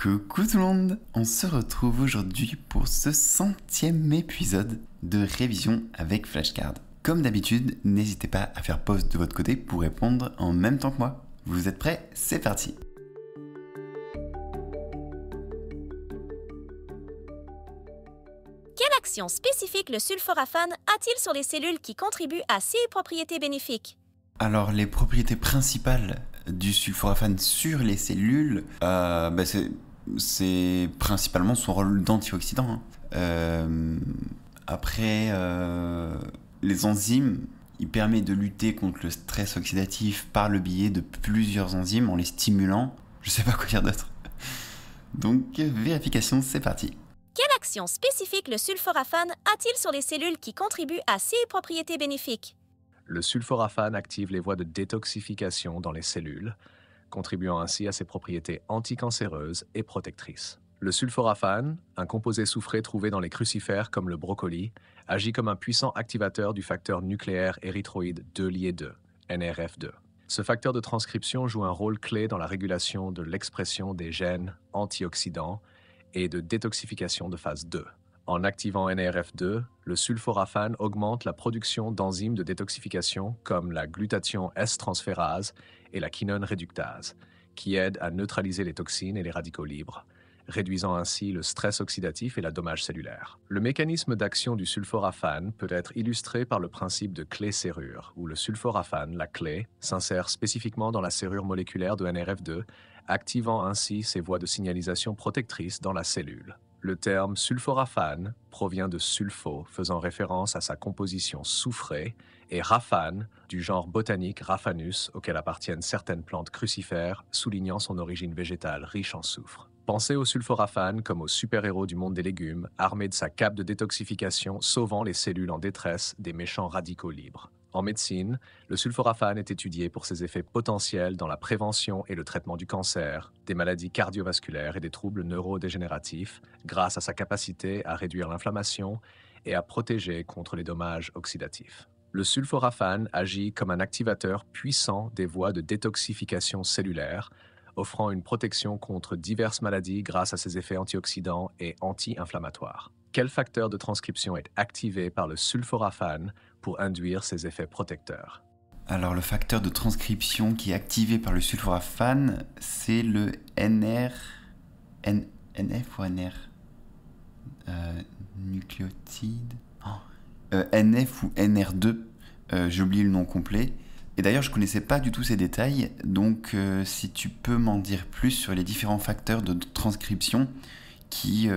Coucou tout le monde On se retrouve aujourd'hui pour ce centième épisode de révision avec flashcard. Comme d'habitude, n'hésitez pas à faire pause de votre côté pour répondre en même temps que moi. Vous êtes prêts C'est parti Quelle action spécifique le sulforaphane a-t-il sur les cellules qui contribuent à ses propriétés bénéfiques alors les propriétés principales du sulforaphane sur les cellules, euh, bah, c'est c'est principalement son rôle d'antioxydant. Hein. Euh, après, euh, les enzymes, il permet de lutter contre le stress oxydatif par le biais de plusieurs enzymes en les stimulant. Je sais pas quoi dire d'autre. Donc, vérification, c'est parti. Quelle action spécifique le sulforaphane a-t-il sur les cellules qui contribuent à ses propriétés bénéfiques Le sulforaphane active les voies de détoxification dans les cellules, contribuant ainsi à ses propriétés anticancéreuses et protectrices. Le sulforaphane, un composé soufré trouvé dans les crucifères comme le brocoli, agit comme un puissant activateur du facteur nucléaire érythroïde 2-lié-2, NRF2. Ce facteur de transcription joue un rôle clé dans la régulation de l'expression des gènes antioxydants et de détoxification de phase 2. En activant NRF2, le sulforaphane augmente la production d'enzymes de détoxification comme la glutathion S-transférase et la quinone réductase, qui aide à neutraliser les toxines et les radicaux libres, réduisant ainsi le stress oxydatif et la dommage cellulaire. Le mécanisme d'action du sulforaphane peut être illustré par le principe de clé-serrure, où le sulforaphane, la clé, s'insère spécifiquement dans la serrure moléculaire de NRF2, activant ainsi ses voies de signalisation protectrices dans la cellule. Le terme sulforaphane provient de sulfo, faisant référence à sa composition soufrée, et raphane, du genre botanique Raphanus, auquel appartiennent certaines plantes crucifères, soulignant son origine végétale riche en soufre. Pensez au sulforaphane comme au super-héros du monde des légumes, armé de sa cape de détoxification, sauvant les cellules en détresse des méchants radicaux libres. En médecine, le sulforaphane est étudié pour ses effets potentiels dans la prévention et le traitement du cancer, des maladies cardiovasculaires et des troubles neurodégénératifs, grâce à sa capacité à réduire l'inflammation et à protéger contre les dommages oxydatifs. Le sulforaphane agit comme un activateur puissant des voies de détoxification cellulaire, offrant une protection contre diverses maladies grâce à ses effets antioxydants et anti-inflammatoires quel facteur de transcription est activé par le sulforaphane pour induire ses effets protecteurs Alors le facteur de transcription qui est activé par le sulforaphane, c'est le NR... NF ou NR euh, Nucléotide oh, euh, NF ou NR2, j'oublie euh, j'ai oublié le nom complet. Et d'ailleurs, je ne connaissais pas du tout ces détails, donc si tu peux m'en dire plus sur les différents facteurs de transcription qui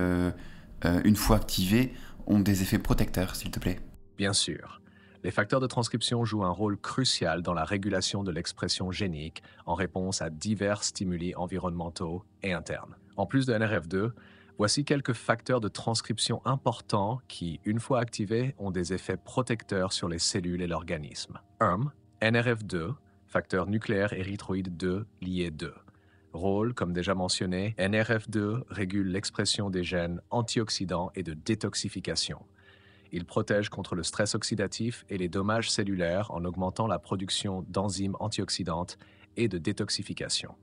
euh, une fois activés, ont des effets protecteurs, s'il te plaît Bien sûr. Les facteurs de transcription jouent un rôle crucial dans la régulation de l'expression génique en réponse à divers stimuli environnementaux et internes. En plus de NRF2, voici quelques facteurs de transcription importants qui, une fois activés, ont des effets protecteurs sur les cellules et l'organisme. 1. NRF2, facteur nucléaire érythroïde 2 lié 2 rôle, comme déjà mentionné, NRF2 régule l'expression des gènes antioxydants et de détoxification. Il protège contre le stress oxydatif et les dommages cellulaires en augmentant la production d'enzymes antioxydantes et de détoxification.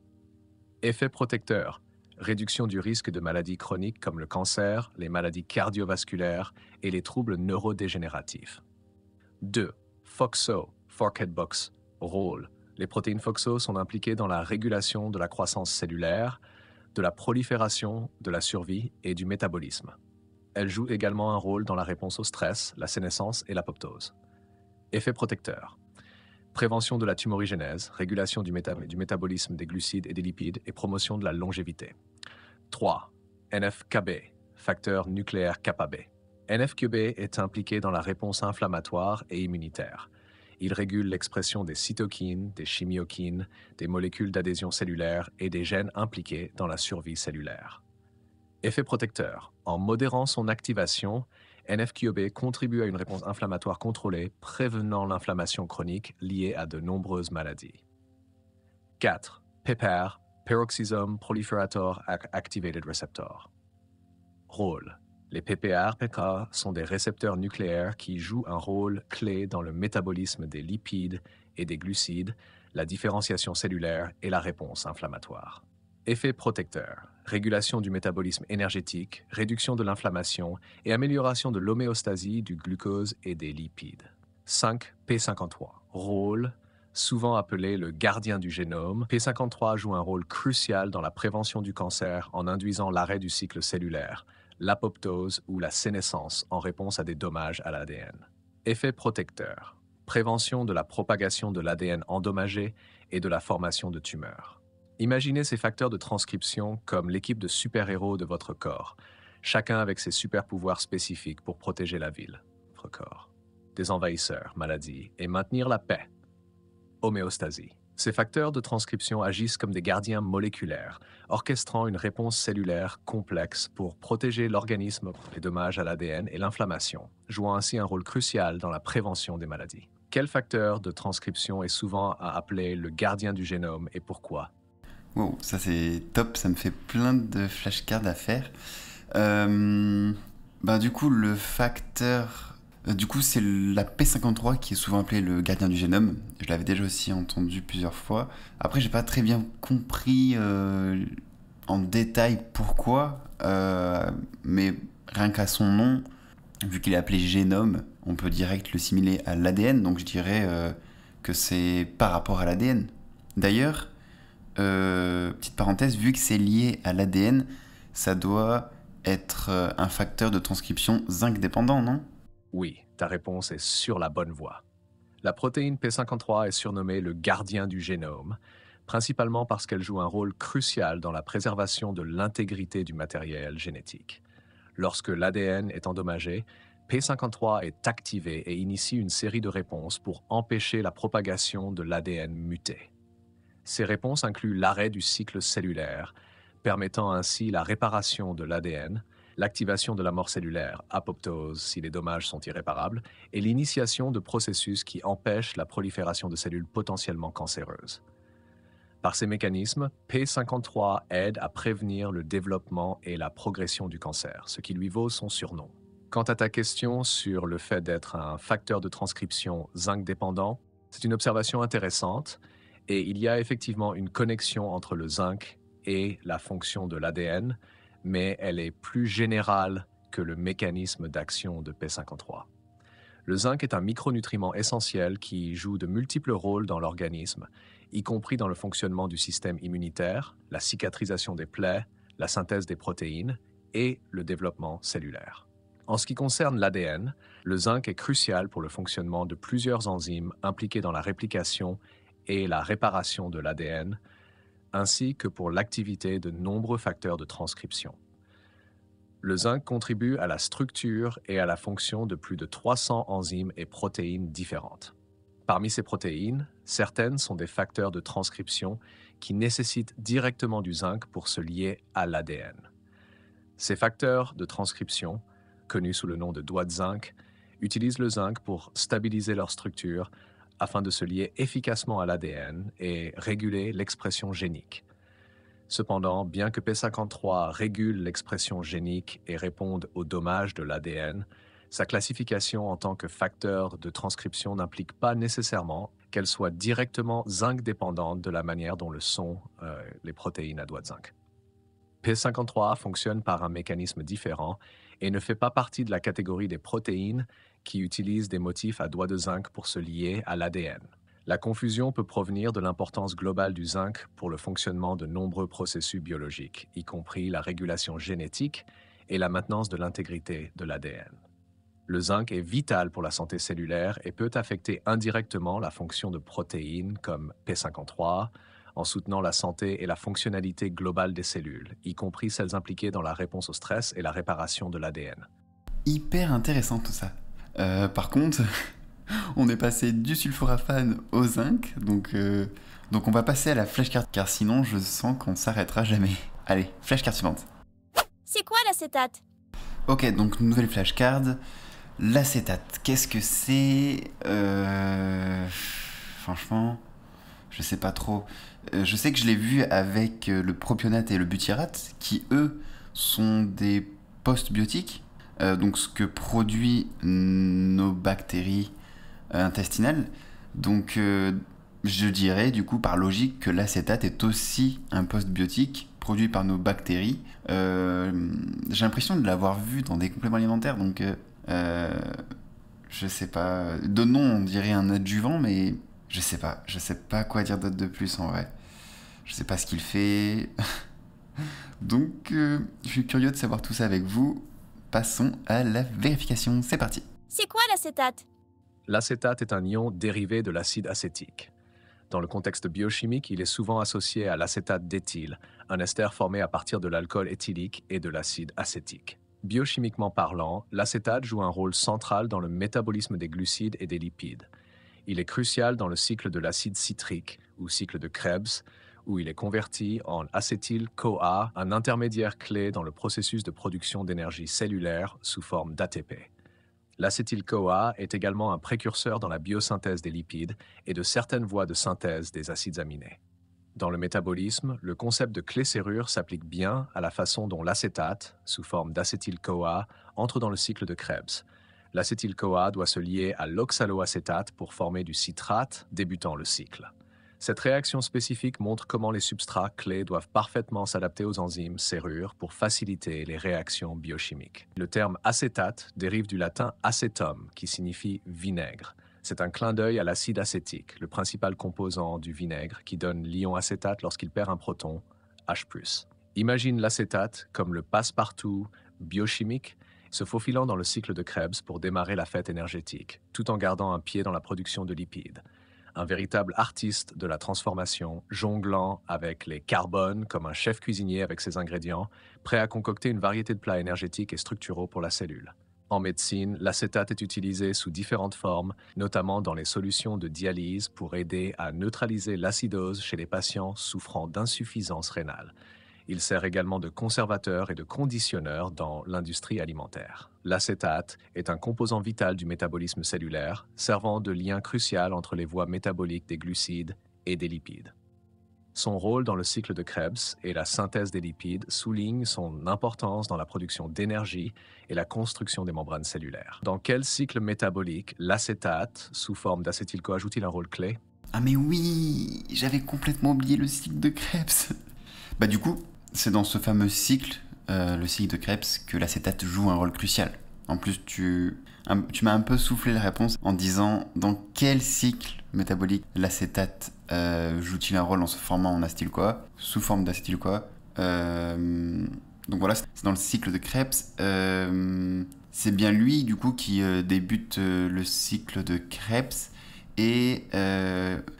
Effet protecteur, réduction du risque de maladies chroniques comme le cancer, les maladies cardiovasculaires et les troubles neurodégénératifs. 2. FOXO, Forkhead Box, rôle, les protéines FOXO sont impliquées dans la régulation de la croissance cellulaire, de la prolifération, de la survie et du métabolisme. Elles jouent également un rôle dans la réponse au stress, la sénescence et l'apoptose. Effet protecteur. Prévention de la tumorigénèse, régulation du, métabolisme des glucides et des lipides et promotion de la longévité. 3. NFKB, facteur nucléaire kappa B. NFQB est impliqué dans la réponse inflammatoire et immunitaire. Il régule l'expression des cytokines, des chimiokines, des molécules d'adhésion cellulaire et des gènes impliqués dans la survie cellulaire. Effet protecteur. En modérant son activation, NFQB contribue à une réponse inflammatoire contrôlée, prévenant l'inflammation chronique liée à de nombreuses maladies. 4. PPER, Peroxisome Proliferator Activated Receptor. Rôle les PPR-PK sont des récepteurs nucléaires qui jouent un rôle clé dans le métabolisme des lipides et des glucides, la différenciation cellulaire et la réponse inflammatoire. Effet protecteur, régulation du métabolisme énergétique, réduction de l'inflammation et amélioration de l'homéostasie du glucose et des lipides. 5. P53. Rôle, souvent appelé le gardien du génome, P53 joue un rôle crucial dans la prévention du cancer en induisant l'arrêt du cycle cellulaire, l'apoptose ou la sénescence en réponse à des dommages à l'ADN. Effet protecteur, prévention de la propagation de l'ADN endommagé et de la formation de tumeurs. Imaginez ces facteurs de transcription comme l'équipe de super-héros de votre corps, chacun avec ses super-pouvoirs spécifiques pour protéger la ville, votre corps, des envahisseurs, maladies et maintenir la paix, homéostasie. Ces facteurs de transcription agissent comme des gardiens moléculaires, orchestrant une réponse cellulaire complexe pour protéger l'organisme contre les dommages à l'ADN et l'inflammation, jouant ainsi un rôle crucial dans la prévention des maladies. Quel facteur de transcription est souvent à le gardien du génome et pourquoi Wow, ça c'est top, ça me fait plein de flashcards à faire. Euh, ben du coup, le facteur euh, du coup, c'est la P53 qui est souvent appelée le gardien du génome. Je l'avais déjà aussi entendu plusieurs fois. Après, j'ai pas très bien compris euh, en détail pourquoi, euh, mais rien qu'à son nom, vu qu'il est appelé génome, on peut direct le simuler à l'ADN, donc je dirais que c'est par rapport à l'ADN. D'ailleurs, petite parenthèse, vu que c'est lié à l'ADN, ça doit être un facteur de transcription zinc dépendant, non oui, ta réponse est sur la bonne voie. La protéine P53 est surnommée le gardien du génome, principalement parce qu'elle joue un rôle crucial dans la préservation de l'intégrité du matériel génétique. Lorsque l'ADN est endommagé, P53 est activé et initie une série de réponses pour empêcher la propagation de l'ADN muté. Ces réponses incluent l'arrêt du cycle cellulaire, permettant ainsi la réparation de l'ADN, l'activation de la mort cellulaire, apoptose si les dommages sont irréparables, et l'initiation de processus qui empêchent la prolifération de cellules potentiellement cancéreuses. Par ces mécanismes, P53 aide à prévenir le développement et la progression du cancer, ce qui lui vaut son surnom. Quant à ta question sur le fait d'être un facteur de transcription zinc dépendant, c'est une observation intéressante et il y a effectivement une connexion entre le zinc et la fonction de l'ADN, mais elle est plus générale que le mécanisme d'action de P53. Le zinc est un micronutriment essentiel qui joue de multiples rôles dans l'organisme, y compris dans le fonctionnement du système immunitaire, la cicatrisation des plaies, la synthèse des protéines et le développement cellulaire. En ce qui concerne l'ADN, le zinc est crucial pour le fonctionnement de plusieurs enzymes impliquées dans la réplication et la réparation de l'ADN, ainsi que pour l'activité de nombreux facteurs de transcription. Le zinc contribue à la structure et à la fonction de plus de 300 enzymes et protéines différentes. Parmi ces protéines, certaines sont des facteurs de transcription qui nécessitent directement du zinc pour se lier à l'ADN. Ces facteurs de transcription, connus sous le nom de doigts de zinc, utilisent le zinc pour stabiliser leur structure afin de se lier efficacement à l'ADN et réguler l'expression génique. Cependant, bien que P53 régule l'expression génique et réponde aux dommages de l'ADN, sa classification en tant que facteur de transcription n'implique pas nécessairement qu'elle soit directement zinc dépendante de la manière dont le sont euh, les protéines à doigt de zinc. P53 fonctionne par un mécanisme différent et ne fait pas partie de la catégorie des protéines qui utilisent des motifs à doigts de zinc pour se lier à l'ADN. La confusion peut provenir de l'importance globale du zinc pour le fonctionnement de nombreux processus biologiques, y compris la régulation génétique et la maintenance de l'intégrité de l'ADN. Le zinc est vital pour la santé cellulaire et peut affecter indirectement la fonction de protéines comme P53, en soutenant la santé et la fonctionnalité globale des cellules, y compris celles impliquées dans la réponse au stress et la réparation de l'ADN. Hyper intéressant tout ça. Euh, par contre, on est passé du sulforaphane au zinc, donc, euh, donc on va passer à la flashcard, car sinon je sens qu'on s'arrêtera jamais. Allez, flashcard suivante. C'est quoi l'acétate Ok, donc nouvelle flashcard. L'acétate, qu'est-ce que c'est euh, Franchement, je sais pas trop. je sais que je l'ai vu avec le propionate et le butyrate, qui eux sont des postbiotiques euh, donc ce que produit nos bactéries euh, intestinales. Donc euh, je dirais du coup par logique que l'acétate est aussi un postbiotique produit par nos bactéries. J'ai l'impression de l'avoir vu dans des compléments alimentaires, donc je sais pas. De nom, on dirait un adjuvant, mais je sais pas. Je sais pas quoi dire d'autre de plus en vrai. Je sais pas ce qu'il fait. donc je suis curieux de savoir tout ça avec vous passons à la vérification. C'est parti. C'est quoi l'acétate L'acétate est un ion dérivé de l'acide acétique. Dans le contexte biochimique, il est souvent associé à l'acétate d'éthyle, un ester formé à partir de l'alcool éthylique et de l'acide acétique. Biochimiquement parlant, l'acétate joue un rôle central dans le métabolisme des glucides et des lipides. Il est crucial dans le cycle de l'acide citrique, ou cycle de Krebs, où il est converti en acétyl-CoA, un intermédiaire clé dans le processus de production d'énergie cellulaire sous forme d'ATP. L'acétyl-CoA est également un précurseur dans la biosynthèse des lipides et de certaines voies de synthèse des acides aminés. Dans le métabolisme, le concept de clé-serrure s'applique bien à la façon dont l'acétate, sous forme d'acétyl-CoA, entre dans le cycle de Krebs. L'acétyl-CoA doit se lier à l'oxaloacétate pour former du citrate, débutant le cycle. Cette réaction spécifique montre comment les substrats clés doivent parfaitement s'adapter aux enzymes serrures pour faciliter les réactions biochimiques. Le terme acétate dérive du latin acetum, qui signifie vinaigre. C'est un clin d'œil à l'acide acétique, le principal composant du vinaigre qui donne l'ion acétate lorsqu'il perd un proton, H+. Imagine l'acétate comme le passe-partout biochimique se faufilant dans le cycle de Krebs pour démarrer la fête énergétique, tout en gardant un pied dans la production de lipides un véritable artiste de la transformation, jonglant avec les carbones comme un chef cuisinier avec ses ingrédients, prêt à concocter une variété de plats énergétiques et structuraux pour la cellule. En médecine, l'acétate est utilisé sous différentes formes, notamment dans les solutions de dialyse pour aider à neutraliser l'acidose chez les patients souffrant d'insuffisance rénale. Il sert également de conservateur et de conditionneur dans l'industrie alimentaire. L'acétate est un composant vital du métabolisme cellulaire, servant de lien crucial entre les voies métaboliques des glucides et des lipides. Son rôle dans le cycle de Krebs et la synthèse des lipides souligne son importance dans la production d'énergie et la construction des membranes cellulaires. Dans quel cycle métabolique l'acétate, sous forme d'acétyl-CoA, joue-t-il un rôle clé Ah mais oui, j'avais complètement oublié le cycle de Krebs. bah du coup, c'est dans ce fameux cycle, euh, le cycle de Krebs, que l'acétate joue un rôle crucial. En plus, tu, tu m'as un peu soufflé la réponse en disant dans quel cycle métabolique l'acétate euh, joue-t-il un rôle en se formant en acetyl-CoA, sous forme d'acétyl-CoA. Euh, donc voilà, c'est dans le cycle de Krebs. c'est bien lui, du coup, qui débute le cycle de Krebs. Et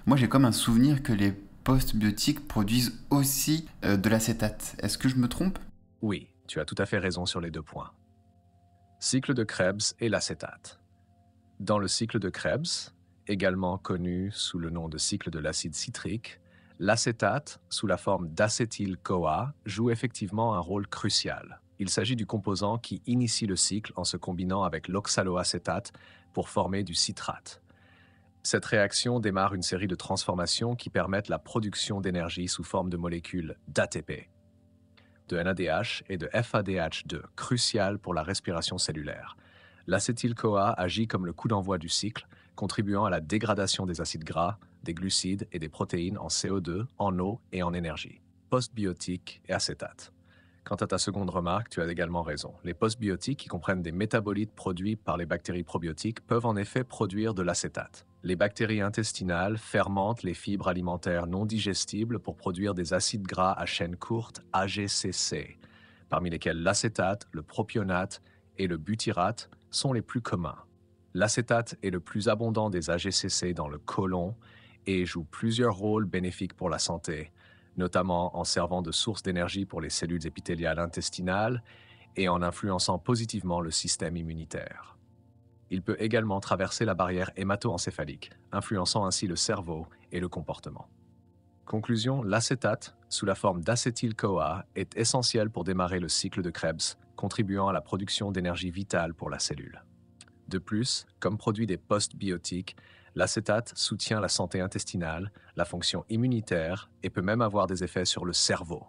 moi, j'ai comme un souvenir que les postbiotiques produisent aussi euh, de l'acétate. Est-ce que je me trompe Oui, tu as tout à fait raison sur les deux points. Cycle de Krebs et l'acétate. Dans le cycle de Krebs, également connu sous le nom de cycle de l'acide citrique, l'acétate, sous la forme d'acétyl-CoA, joue effectivement un rôle crucial. Il s'agit du composant qui initie le cycle en se combinant avec l'oxaloacétate pour former du citrate. Cette réaction démarre une série de transformations qui permettent la production d'énergie sous forme de molécules d'ATP, de NADH et de FADH2, cruciales pour la respiration cellulaire. L'acétyl-CoA agit comme le coup d'envoi du cycle, contribuant à la dégradation des acides gras, des glucides et des protéines en CO2, en eau et en énergie, Postbiotique et acétate. Quant à ta seconde remarque, tu as également raison. Les postbiotiques, qui comprennent des métabolites produits par les bactéries probiotiques, peuvent en effet produire de l'acétate. Les bactéries intestinales fermentent les fibres alimentaires non digestibles pour produire des acides gras à chaîne courte AGCC, parmi lesquels l'acétate, le propionate et le butyrate sont les plus communs. L'acétate est le plus abondant des AGCC dans le côlon et joue plusieurs rôles bénéfiques pour la santé, notamment en servant de source d'énergie pour les cellules épithéliales intestinales et en influençant positivement le système immunitaire. Il peut également traverser la barrière hémato-encéphalique, influençant ainsi le cerveau et le comportement. Conclusion, l'acétate, sous la forme d'acétyl-CoA, est essentiel pour démarrer le cycle de Krebs, contribuant à la production d'énergie vitale pour la cellule. De plus, comme produit des postbiotiques, L'acétate soutient la santé intestinale, la fonction immunitaire et peut même avoir des effets sur le cerveau,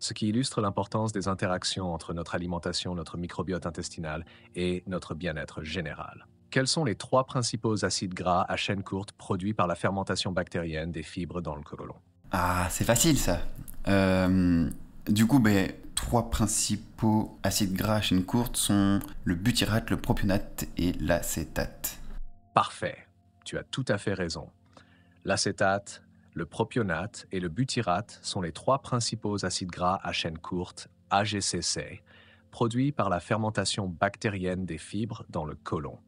ce qui illustre l'importance des interactions entre notre alimentation, notre microbiote intestinal et notre bien-être général. Quels sont les trois principaux acides gras à chaîne courte produits par la fermentation bactérienne des fibres dans le colon Ah, c'est facile ça. Euh, du coup, ben, trois principaux acides gras à chaîne courte sont le butyrate, le propionate et l'acétate. Parfait tu as tout à fait raison. L'acétate, le propionate et le butyrate sont les trois principaux acides gras à chaîne courte, AGCC, produits par la fermentation bactérienne des fibres dans le côlon.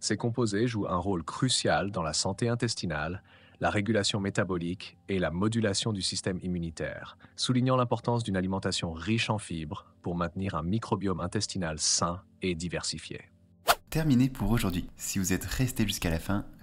Ces composés jouent un rôle crucial dans la santé intestinale, la régulation métabolique et la modulation du système immunitaire, soulignant l'importance d'une alimentation riche en fibres pour maintenir un microbiome intestinal sain et diversifié. Terminé pour aujourd'hui. Si vous êtes resté jusqu'à la fin,